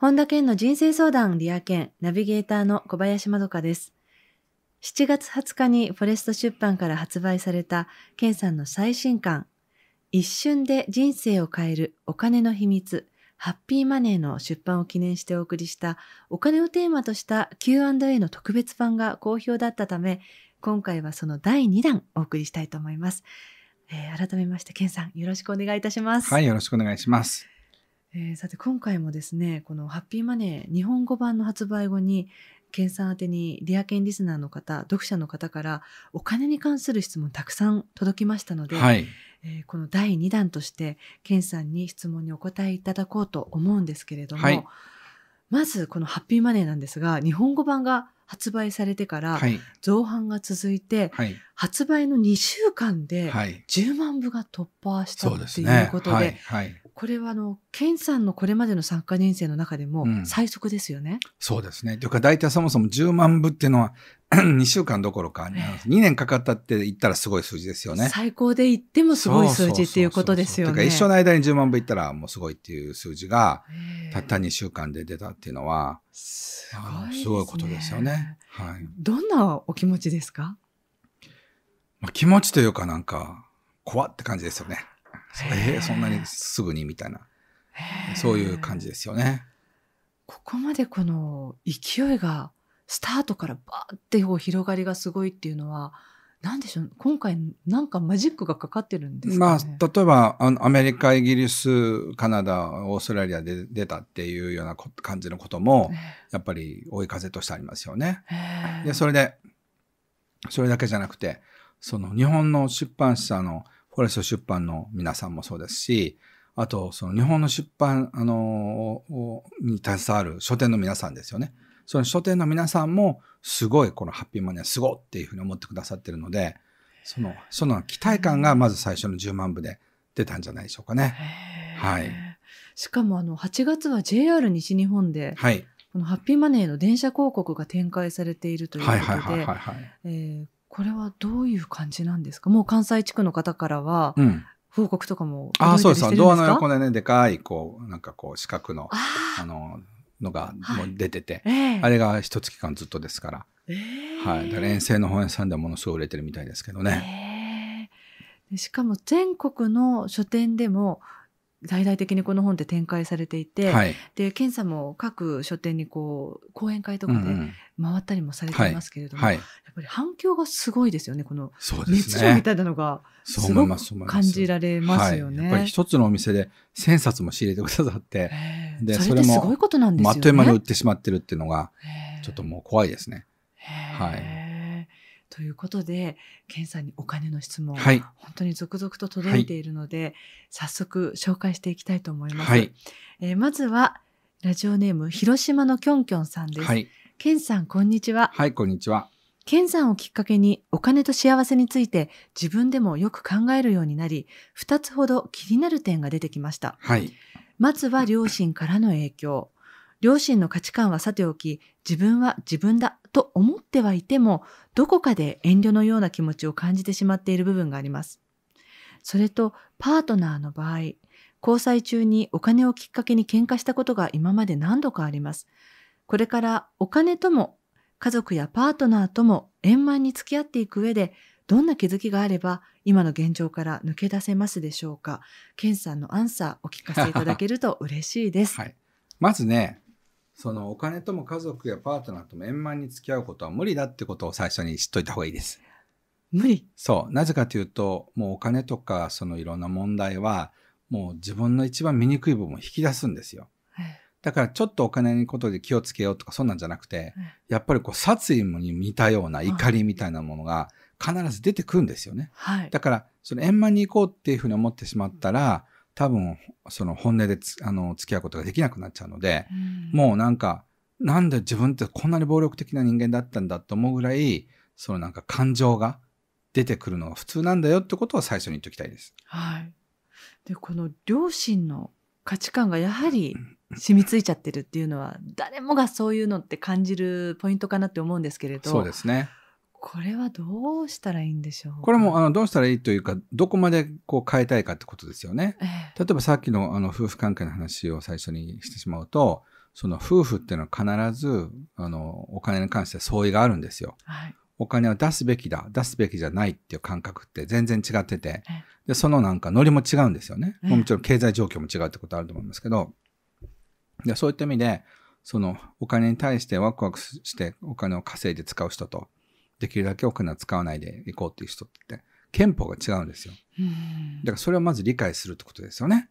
本田健の人生相談リア健ナビゲーターの小林まどかです。7月20日にフォレスト出版から発売された健さんの最新刊、一瞬で人生を変えるお金の秘密、ハッピーマネーの出版を記念してお送りしたお金をテーマとした Q&A の特別版が好評だったため、今回はその第2弾お送りしたいと思います。えー、改めまして、ンさんよろしくお願いいたします。はい、よろしくお願いします。えー、さて今回もですねこの「ハッピーマネー」日本語版の発売後に研さん宛てにディアケンリスナーの方読者の方からお金に関する質問たくさん届きましたので、はい、えー、この第2弾として研さんに質問にお答えいただこうと思うんですけれども、はい、まずこの「ハッピーマネー」なんですが日本語版が発売されてから造反が続いて、はい、発売の2週間で10万部が突破したっていうことで、はいはい、これはあの、ケンさんのこれまでの参加人生の中でも最速ですよね。うん、そうですね。というか大体そもそも10万部っていうのは2 週間どころか、2年かかったって言ったらすごい数字ですよね。最高で言ってもすごい数字っていうことですよね。だから一緒の間に10万部いったらもうすごいっていう数字が、たった2週間で出たっていうのは、すごい、すごいことですよね。はい。どんなお気持ちですか、まあ、気持ちというかなんか、怖って感じですよね。えー、そんなにすぐにみたいな、そういう感じですよね。ここまでこの勢いがスタートからバーって広がりがすごいっていうのは何でしょう今回なんかマジックがかかってるんですか、ね、まあ、例えばアメリカイギリスカナダオーストラリアで出たっていうような感じのこともやっぱり追い風としてありますよね。でそれでそれだけじゃなくてその日本の出版社の、うんフォレスト出版の皆さんもそうですし、あと、その日本の出版、あのに携わる書店の皆さんですよね。その書店の皆さんも、すごいこのハッピーマネーすごっていうふうに思ってくださってるので、その、その期待感がまず最初の10万部で出たんじゃないでしょうかね。はい。しかもあの、8月は JR 西日本で、はい、このハッピーマネーの電車広告が展開されているということで、はいはいはいはい、えーこれはどういう感じなんですかもう関西地区の方からは、うん報告とかもあそうですドアの横でねでかいこうなんかこう四角のあののがもう出てて、はいえー、あれが一月間ずっとですから、えー、はい、だからの本屋さんではものすごい売れてるみたいですけどね、えー、しかも全国の書店でも大々的にこの本って展開されていて、はい、で検査も各書店にこう講演会とかで回ったりもされていますけれども、うんうんはいやっぱり反響がすごいですよねこの熱量みたいなのがすごく感じられますよね。はい、やっぱり一つのお店で1,000冊も仕入れてくださって、でそれもあっという間に売ってしまってるっていうのがちょっともう怖いですね。はいということで、ケンさんにお金の質問、はい、本当に続々と届いているので、はい、早速紹介していきたいと思います。はい、えー、まずは、ラジオネーム、広島のきょんきょんさんです。はい、ケンさん、こんにちは。はい、こんにちは。ケンさんをきっかけに、お金と幸せについて自分でもよく考えるようになり、2つほど気になる点が出てきました。はい、まずは両親からの影響。両親の価値観はさておき、自分は自分だと思ってはいても、どこかで遠慮のような気持ちを感じてしまっている部分があります。それと、パートナーの場合、交際中にお金をきっかけに喧嘩したことが今まで何度かあります。これからお金とも家族やパートナーとも円満に付き合っていく上で、どんな気づきがあれば今の現状から抜け出せますでしょうか。ケンさんのアンサーお聞かせいただけると嬉しいです。はい、まずね、そのお金とも家族やパートナーとも円満に付き合うことは無理だってことを最初に知っといた方がいいです。無理そうなぜかというともうお金とかそのいろんな問題はもう自分の一番醜い部分を引き出すんですよ。だからちょっとお金にことで気をつけようとかそんなんじゃなくて、やっぱりこう殺意に似たような怒りみたいなものが必ず出てくるんですよね。はい、だからその円満に行こうっていうふうに思ってしまったら、多分その本音であの付き合うことができなくなっちゃうので、うん、もうなんかなんで自分ってこんなに暴力的な人間だったんだと思うぐらいそのなんか感情が出てくるのが普通なんだよってことは最初に言っておきたいです。はい、でこの両親の価値観がやはり染みついちゃってるっていうのは誰もがそういうのって感じるポイントかなって思うんですけれどそうですねこれはどうしたらいいんでしょうこれもあのどうしたらいいというかどこまでこう変えたいかってことですよね。えー、例えばさっきのあの夫婦関係の話を最初にしてしまうとその夫婦っていうのは必ずあのお金に関して相違があるんですよ。はい、お金は出すべきだ出すべきじゃないっていう感覚って全然違ってて、えー、でそのなんかノリも違うんですよね。もちろん経済状況も違うってことあると思いますけどでそういった意味でそのお金に対してワクワクしてお金を稼いで使う人と。できるだけお金を使わないでいこうっていう人って憲法が違うんですよ。だからそれをまず理解するってことですよね。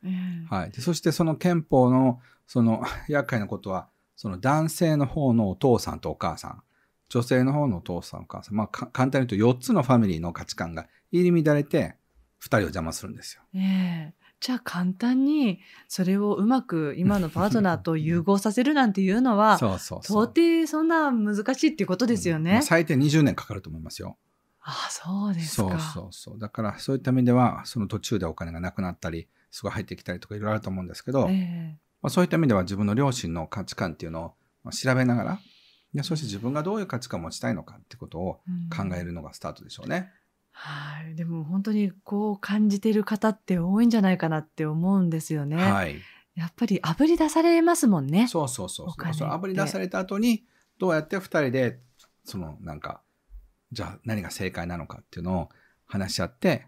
はい、でそしてその憲法のその 厄介なことはその男性の方のお父さんとお母さん女性の方のお父さんお母さん、まあ、簡単に言うと4つのファミリーの価値観が入り乱れて2人を邪魔するんですよ。えー、じゃあ簡単にそれをうまく今のパートナーと融合させるなんていうのは そうそうそう到底そんな難しいっていうことですよね。うんまあ、最低20年かかると思いますよ。あそうですかそうそうだからそういった意味ではその途中でお金がなくなったりすごい入ってきたりとかいろいろあると思うんですけど、えー、まあ、そういった意味では自分の両親の価値観っていうのを調べながらでそして自分がどういう価値観を持ちたいのかってことを考えるのがスタートでしょうね。うんはい、でも本当にこう感じてる方って多いんじゃないかなって思うんですよね。はい、やっぱりあぶり出されますもんね。そうそうそうそうそう。あぶり出された後にどうやって2人でそのなんかじゃあ何が正解なのかっていうのを話し合って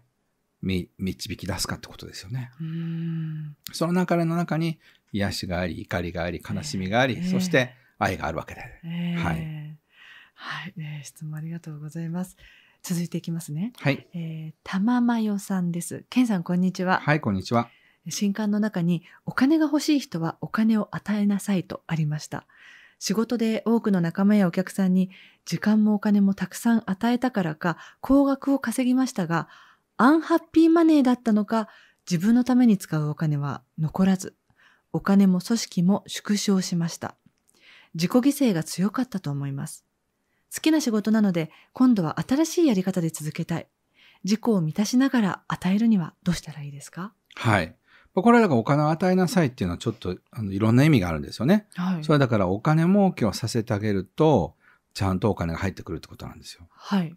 み導き出すかってことですよね。うんその流れの中に癒しがあり怒りがあり悲しみがあり、えー、そして愛があるわけで。えー、はい、はい、質問ありがとうございます。続いていきますね。はい。えー、玉まよさんです。けんさん、こんにちは。はい、こんにちは。新刊の中に、お金が欲しい人はお金を与えなさいとありました。仕事で多くの仲間やお客さんに、時間もお金もたくさん与えたからか、高額を稼ぎましたが、アンハッピーマネーだったのか、自分のために使うお金は残らず、お金も組織も縮小しました。自己犠牲が強かったと思います。好きな仕事なので、今度は新しいやり方で続けたい。自己を満たしながら与えるにはどうしたらいいですかはい。これだからお金を与えなさいっていうのはちょっとあのいろんな意味があるんですよね。はい、それだからお金儲けをさせてあげると、ちゃんとお金が入ってくるってことなんですよ。はい。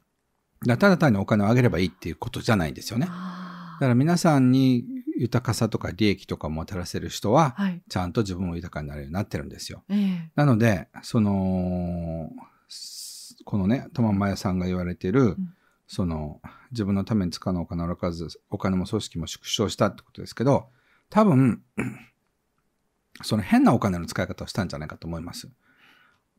だただ単にお金をあげればいいっていうことじゃないんですよね。だから皆さんに豊かさとか利益とかもたらせる人は、はい、ちゃんと自分も豊かになるようになってるんですよ。えー、なので、その、このね玉真也さんが言われてる、うん、その自分のために使うのお金をずお金も組織も縮小したってことですけど多分その変なお金の使い方をしたんじゃないかと思います。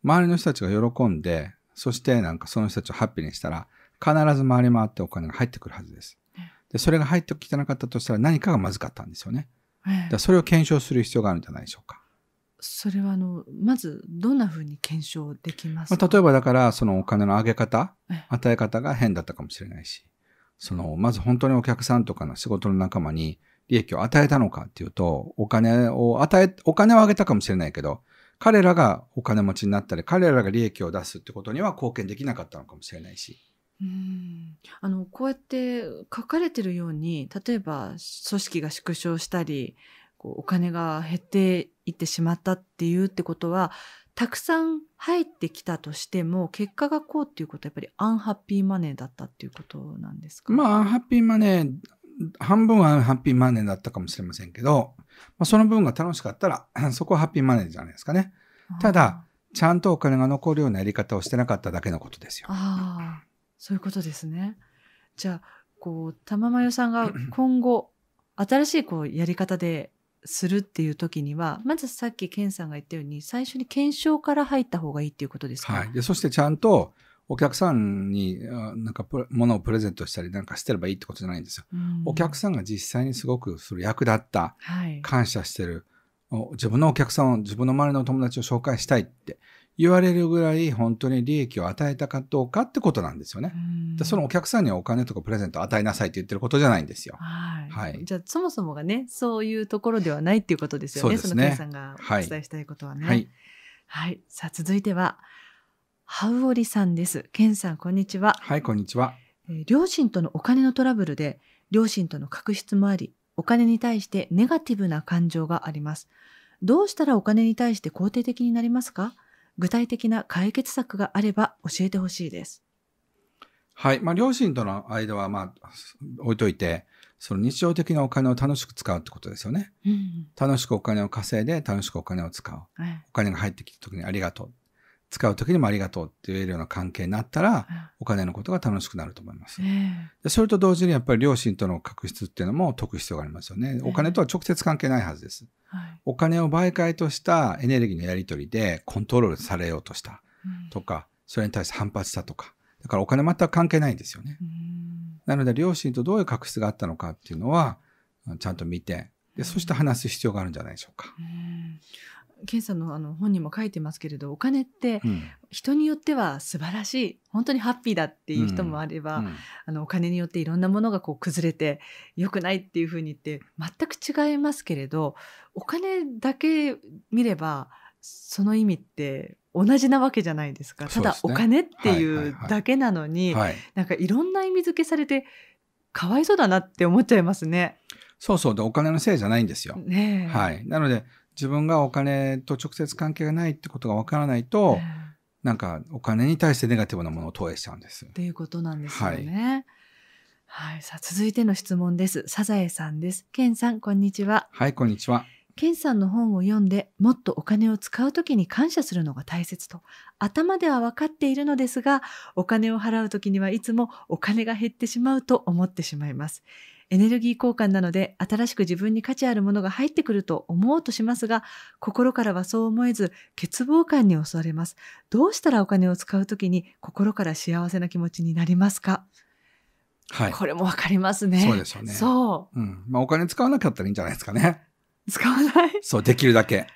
周りの人たちが喜んでそしてなんかその人たちをハッピーにしたら必ず回り回ってお金が入ってくるはずです。でそれが入ってきてなかったとしたら何かがまずかったんですよね。だそれを検証する必要があるんじゃないでしょうか。それはあのまずどんなふうに検証できますか、まあ、例えばだからそのお金の上げ方与え方が変だったかもしれないしそのまず本当にお客さんとかの仕事の仲間に利益を与えたのかっていうとお金を与えお金をあげたかもしれないけど彼らがお金持ちになったり彼らが利益を出すってことには貢献できなかったのかもしれないし。うんあのこうやって書かれてるように例えば組織が縮小したりこうお金が減っていってしまったっていうってことはたくさん入ってきたとしても結果がこうっていうことはやっぱりアンハッピーマネーだったっていうことなんですかまあアンハッピーマネー半分はアンハッピーマネーだったかもしれませんけど、まあ、その分が楽しかったら そこはハッピーマネーじゃないですかね。ただちゃんとお金が残るようなやり方をしてなかっただけのことですよ。ああそういうことですね。じゃあこう玉まよさんが今後新しいこうやり方でするっていう時にはまずさっき健さんが言ったように最初に検証から入った方がいいっていうことですか、はい、でそしてちゃんとお客さんになんか物をプレゼントしたりなんかしてればいいってことじゃないんですよ。うん、お客さんが実際にすごくそれ役立った、はい、感謝してる自分のお客さんを自分の周りの友達を紹介したいって言われるぐらい本当に利益を与えたかどうかってことなんですよね。でそのお客さんにはお金とかプレゼント与えなさいって言ってることじゃないんですよ。はいはい。じゃあそもそもがね、そういうところではないっていうことですよね。そねその計さんがお伝えしたいことはね。はい。はい、さあ続いては、ハウオリさんです。ケンさん、こんにちは。はい、こんにちは。え両親とのお金のトラブルで、両親との確執もあり、お金に対してネガティブな感情があります。どうしたらお金に対して肯定的になりますか具体的な解決策があれば教えてほしいです。はい。まあ、両親との間は、まあ、置いといて、その日常的なお金を楽しく使うってことですよね。うん、楽しくお金を稼いで、楽しくお金を使う。はい、お金が入ってきた時にありがとう。使う時にもありがとうって言えるような関係になったら、お金のことが楽しくなると思います。えー、でそれと同時に、やっぱり両親との確執っていうのも解く必要がありますよね。お金とは直接関係ないはずです。えーお金を媒介としたエネルギーのやり取りでコントロールされようとしたとか、それに対して反発したとかだからお金全く関係ないんですよね。なので両親とどういう確執があったのかっていうのはちゃんと見てでそして話す必要があるんじゃないでしょうか。検査のあの本にも書いてますけれどお金って人によっては素晴らしい、うん、本当にハッピーだっていう人もあれば、うんあのお金によっていろんなものがこう崩れて良くないっていうふうに言って全く違いますけれどお金だけ見ればその意味って同じなわけじゃないですか、ただお金っていうだけなのに、はいはいはい、なんかいろんな意味付けされてかわいそうだなって思っちゃいますね。そうそうでお金のせいじゃないんですよ。ね、はい、なので自分がお金と直接関係がないってことがわからないと、なんかお金に対してネガティブなものを投影しちゃうんです。ということなんですよね。はい、はい、さあ続いての質問です。サザエさんです。ケンさんこんにちは。はいこんにちは。ケンさんの本を読んでもっとお金を使うときに感謝するのが大切と頭では分かっているのですがお金を払うときにはいつもお金が減ってしまうと思ってしまいますエネルギー交換なので新しく自分に価値あるものが入ってくると思おうとしますが、心からはそう思えず欠乏感に襲われます。どうしたらお金を使うときに心から幸せな気持ちになりますかはい。これもわかりますね。そうですよね。そう。うん。まあお金使わなかったらいいんじゃないですかね。使わないそう、できるだけ。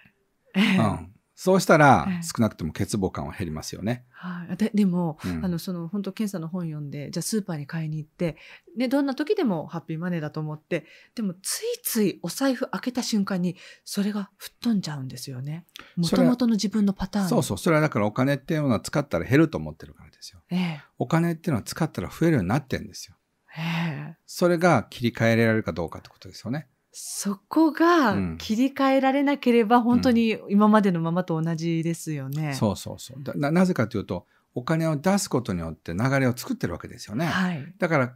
ええ、うん。そうしたら、少なくとも欠乏感は減りますよね。はい、ででも、うん、あのその本当検査の本読んでじゃあスーパーに買いに行って、ね、どんな時でもハッピーマネーだと思ってでもついついお財布開けた瞬間にそれが吹っ飛んじゃうんですよね。もともとの自分のパターンそ。そうそうそれはだからお金っていうのは使ったら減ると思ってるからですよ。ええ、お金っていうのは使ったら増えるようになってるんですよ。ええ、それが切り替えられるかどうかってことですよね。そこが切り替えられなければ本当に今までのままと同じですよね。うんうん、そうそうそうな。なぜかというとお金を出すことによって流れを作ってるわけですよね。はい、だから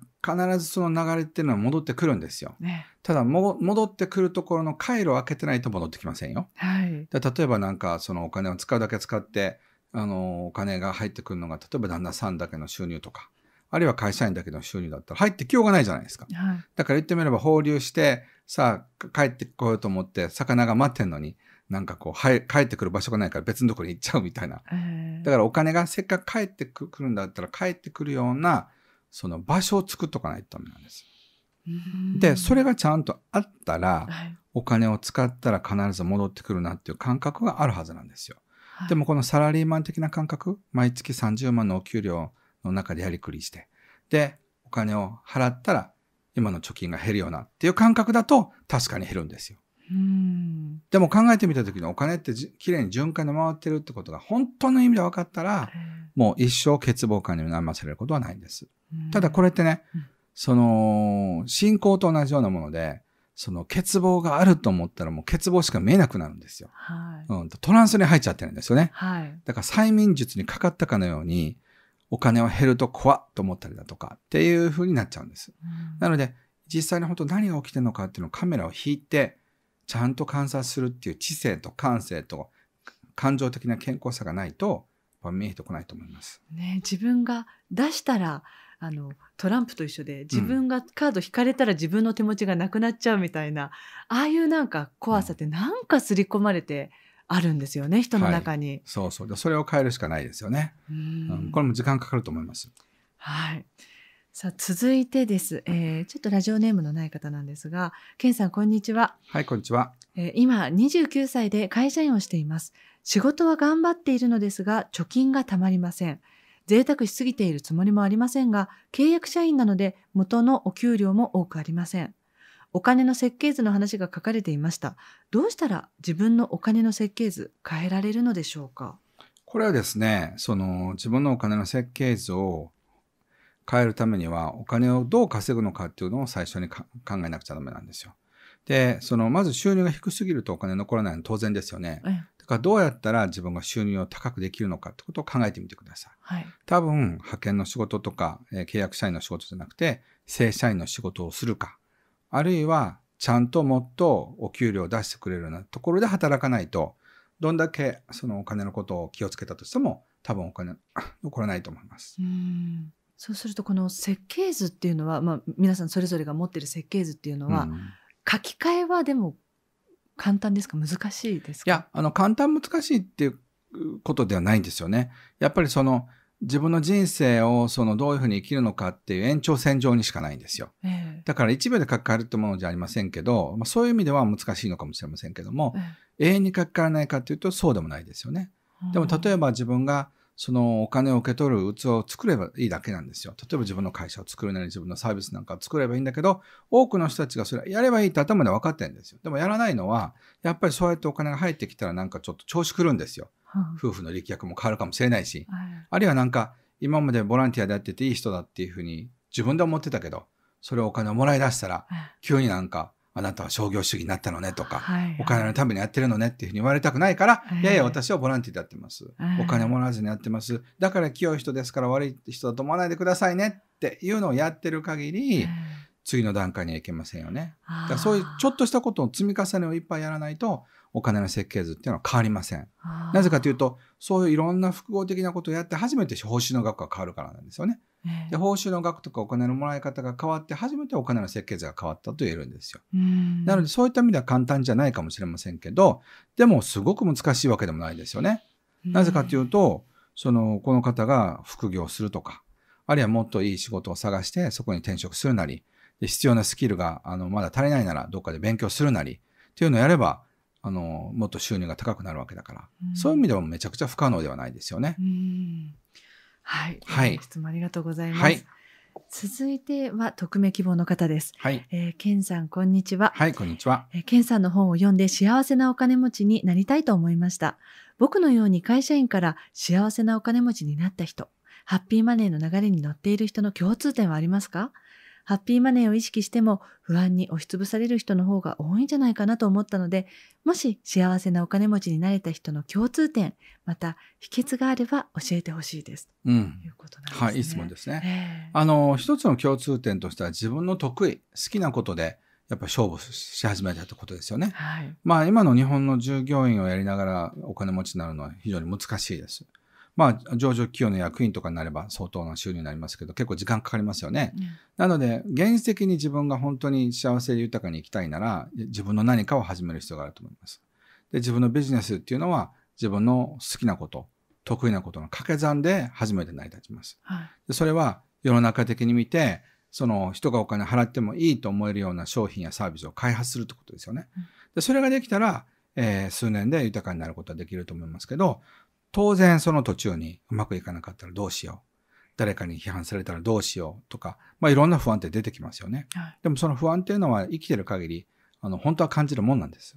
必ずその流れっていうのは戻ってくるんですよ。ね、ただ戻ってくるところの回路を開けてないと戻ってきませんよ。はい、例えばなんかそのお金を使うだけ使ってあのお金が入ってくるのが例えば旦那さんだけの収入とかあるいは会社員だけの収入だったら入ってきようがないじゃないですか。はい、だから言ってみれば放流して、さあ帰ってこようと思って魚が待ってんのに、なんかこう、はい、帰ってくる場所がないから別のところに行っちゃうみたいな。だからお金がせっかく帰ってくるんだったら帰ってくるような、その場所を作っとかないとダメなんです。で、それがちゃんとあったら、はい、お金を使ったら必ず戻ってくるなっていう感覚があるはずなんですよ。はい、でもこのサラリーマン的な感覚、毎月30万のお給料の中でやりくりして、で、お金を払ったら今の貯金が減るよなっていう感覚だと確かに減るんですよ。でも考えてみた時にお金ってきれいに循環で回ってるってことが本当の意味で分かったら、もう一生欠乏感に悩まされることはないんです。ただこれってね、その、信仰と同じようなもので、その欠乏があると思ったらもう欠乏しか見えなくなるんですよ。はい、うん、トランスに入っちゃってるんですよね。はい、だから催眠術にかかったかのように、お金は減ると怖と思ったりだとかっていう風になっちゃうんです。うん、なので、実際に本当何が起きてるのかっていうのをカメラを引いて、ちゃんと観察するっていう知性と感性と感情的な健康さがないと、見えてこないと思います。ね、自分が出したら、あのトランプと一緒で自分がカード引かれたら自分の手持ちがなくなっちゃうみたいな、うん、ああいうなんか怖さってなんか刷り込まれてあるんですよね人の中に、はい、そうそうそれを変えるしかないですよね、うん、これも時間かかると思いますはいさあ続いてです、えー、ちょっとラジオネームのない方なんですがけんさんこんにちははいこんにちは、えー、今29歳で会社員をしています仕事は頑張っているのですが貯金がたまりません贅沢しすぎているつもりもありませんが契約社員なので元のお給料も多くありませんお金の設計図の話が書かれていました。どうしたら自分のお金の設計図変えられるのでしょうかこれはですね、その自分のお金の設計図を変えるためにはお金をどう稼ぐのかっていうのを最初に考えなくちゃダメなんですよ。で、そのまず収入が低すぎるとお金残らないのは当然ですよね。だからどうやったら自分が収入を高くできるのかってことを考えてみてください。はい、多分派遣の仕事とか、えー、契約社員の仕事じゃなくて正社員の仕事をするかあるいはちゃんともっとお給料を出してくれるようなところで働かないと、どんだけそのお金のことを気をつけたとしても、多分お金は 残らないと思います。うそうするとこの設計図っていうのは、まあ、皆さんそれぞれが持ってる設計図っていうのは、うん、書き換えはでも簡単ですか難しいですかいやあの簡単難しいっていうことではないんですよね。やっぱりその自分の人生をそのどういうふうに生きるのかっていう延長線上にしかないんですよ。えー、だから1秒で書き換えるってものじゃありませんけど、まあ、そういう意味では難しいのかもしれませんけども、えー、永遠に書き換えないかっていうとそうでもないですよね。でも例えば自分がそのお金を受け取る器を作ればいいだけなんですよ。例えば自分の会社を作るなり自分のサービスなんかを作ればいいんだけど、多くの人たちがそれやればいいって頭で分かってるんですよ。でもやらないのは、やっぱりそうやってお金が入ってきたらなんかちょっと調子くるんですよ。夫婦の力学も変わるかもしれないし、はい、あるいはなんか今までボランティアでやってていい人だっていうふうに自分で思ってたけどそれをお金をもらい出したら急になんかあなたは商業主義になったのねとか、はいはい、お金のためにやってるのねっていうふうに言われたくないから、はい、いやいや私はボランティアでやってます、はい、お金もらわずにやってますだから清い人ですから悪い人だと思わないでくださいねっていうのをやってる限り、次の段階にはいけませんよね。だそういうちょっとしたこと積み重ねをいっぱいやらないとお金の設計図っていうのは変わりません。なぜかというと、そういういろんな複合的なことをやって初めて報酬の額が変わるからなんですよね。えー、で報酬の額とかお金のもらい方が変わって初めてお金の設計図が変わったと言えるんですよ。なのでそういった意味では簡単じゃないかもしれませんけど、でもすごく難しいわけでもないですよね。なぜかというと、その、この方が副業するとか、あるいはもっといい仕事を探してそこに転職するなり、で必要なスキルがあのまだ足りないならどっかで勉強するなり、っていうのをやればあのもっと収入が高くなるわけだから、うん、そういう意味でもめちゃくちゃ不可能ではないですよね。はい、はい、質問ありがとうございます。はい続いては匿名希望の方です。はい、えー、ケンさんこんにちは。はい、こんにちは。えー、ケンさんの本を読んで幸せなお金持ちになりたいと思いました。僕のように会社員から幸せなお金持ちになった人、ハッピーマネーの流れに乗っている人の共通点はありますか？ハッピーマネーを意識しても不安に押しつぶされる人の方が多いんじゃないかなと思ったので、もし幸せなお金持ちになれた人の共通点、また秘訣があれば教えてほしいです。うん。いうことなんですね。はい、いい質問ですね。あの、一つの共通点としては自分の得意、好きなことで、やっぱ勝負し始めたってことですよね。はい、まあ今の日本の従業員をやりながらお金持ちになるのは非常に難しいです。まあ、上場企業の役員とかになれば相当な収入になりますけど結構時間かかりますよね、うん、なので現実的に自分が本当に幸せで豊かに生きたいなら自分の何かを始める必要があると思いますで自分のビジネスっていうのは自分の好きなこと得意なことの掛け算で初めて成り立ちます、はい、それは世の中的に見てその人がお金払ってもいいと思えるような商品やサービスを開発するってことですよね、うん、でそれができたらえー、数年で豊かになることはできると思いますけど、当然その途中にうまくいかなかったらどうしよう。誰かに批判されたらどうしようとか、まあ、いろんな不安って出てきますよね。はい、でもその不安っていうのは生きてる限り、あの、本当は感じるもんなんです。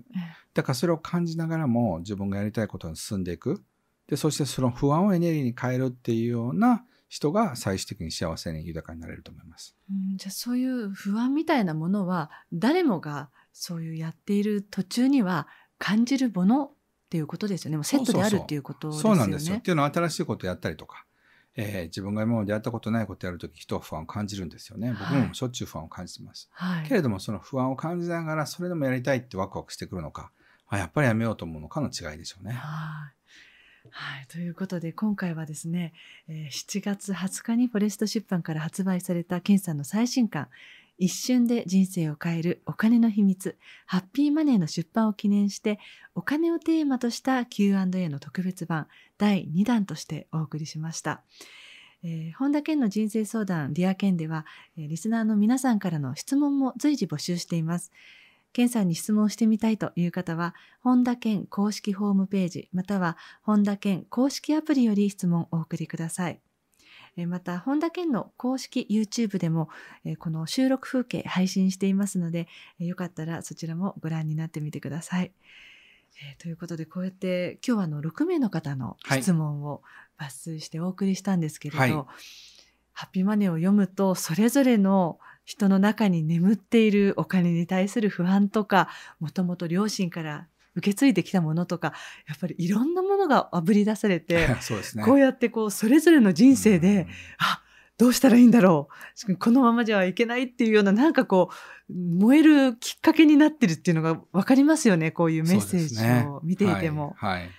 だからそれを感じながらも自分がやりたいことに進んでいく。で、そしてその不安をエネルギーに変えるっていうような人が最終的に幸せに豊かになれると思います。うん、じゃあそういう不安みたいなものは誰もがそういうやっている途中には感じるものっていうことですよね。もうセットであるっていうことですよね。そうなんですよ。っていうのは新しいことやったりとか、えー、自分が今までやったことないことやるとき、人は不安を感じるんですよね。僕もしょっちゅう不安を感じてます。はい、けれども、その不安を感じながら、それでもやりたいってワクワクしてくるのか、あやっぱりやめようと思うのかの違いでしょうね。はいはい、ということで今回はですね、えー、7月20日にフォレスト出版から発売された健さんの最新刊一瞬で人生を変えるお金の秘密、ハッピーマネーの出版を記念して、お金をテーマとした Q&A の特別版第2弾としてお送りしました。えー、本田健の人生相談ディア健では、えリスナーの皆さんからの質問も随時募集しています。健さんに質問してみたいという方は、本田健公式ホームページ、または本田健公式アプリより質問をお送りください。また、本田健の公式 YouTube でも、この収録風景配信していますので、よかったらそちらもご覧になってみてください。えということで、こうやって今日はあの6名の方の質問を抜粋してお送りしたんですけれど、はい、ハッピーマネーを読むと、それぞれの人の中に眠っているお金に対する不安とかもともと両親から受け継いできたものとかやっぱりいろんなものがあぶり出されて ね、こうやってこうそれぞれの人生で、うん、あどうしたらいいんだろうこのままじゃいけないっていうようななんかこう燃えるきっかけになってるっていうのが分かりますよねこういうメッセージを見ていても。ねはいはい、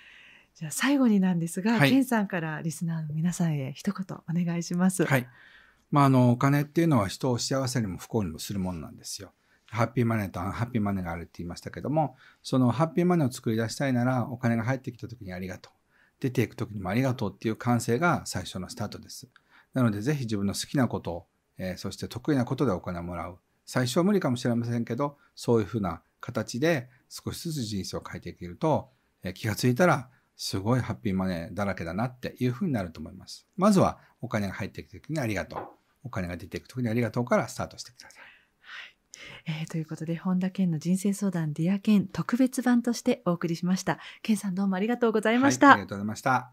じゃあ最後になんですが、はい、ケンさんからリスナーの皆さんへ一言お願いします。はいまあ、あのお金っていうのは人を幸せにも不幸にもするもんなんですよ。ハッピーマネーとアンハッピーマネーがあるって言いましたけども、そのハッピーマネーを作り出したいなら、お金が入ってきた時にありがとう。出ていく時にもありがとうっていう感性が最初のスタートです。なので、ぜひ自分の好きなことを、えー、そして得意なことでお金をもらう。最初は無理かもしれませんけど、そういうふうな形で少しずつ人生を変えていけると、えー、気がついたら、すごいハッピーマネーだらけだなっていうふうになると思います。まずはお金が入っていく時にありがとう。お金が出ていく時にありがとうからスタートしてください。えー、ということで、本田健の人生相談、ディア健特別版としてお送りしました。健さんどうもありがとうございました。はい、ありがとうございました。